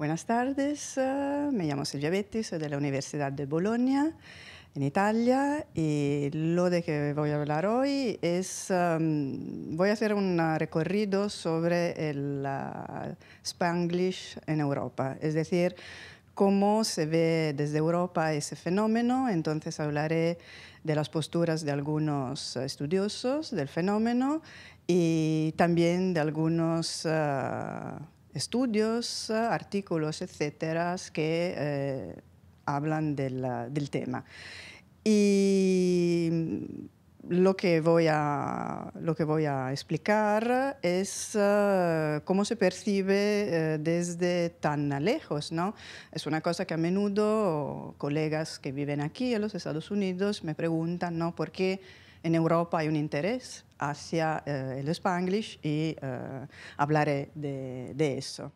Buenas tardes, eh, me llamo Silvia Betti, soy de la Universidad de Bolonia, en Italia, y lo de que voy a hablar hoy es, em, voy a hacer un recorrido sobre el Spanglish en Europa, es decir, cómo se ve desde Europa ese fenómeno, entonces hablaré de las posturas de algunos estudiosos del fenómeno y también de algunos... Eh, estudios, eh, artículos, etcétera, que eh, hablan del, tema. Y lo que voy a, lo que voy a explicar es eh, cómo se percibe desde tan lejos. ¿no? Es una cosa que a menudo colegas que viven aquí en los Estados Unidos me preguntan por qué en Europa hay un interés hacia eh, el Spanglish y eh, hablaré de eso.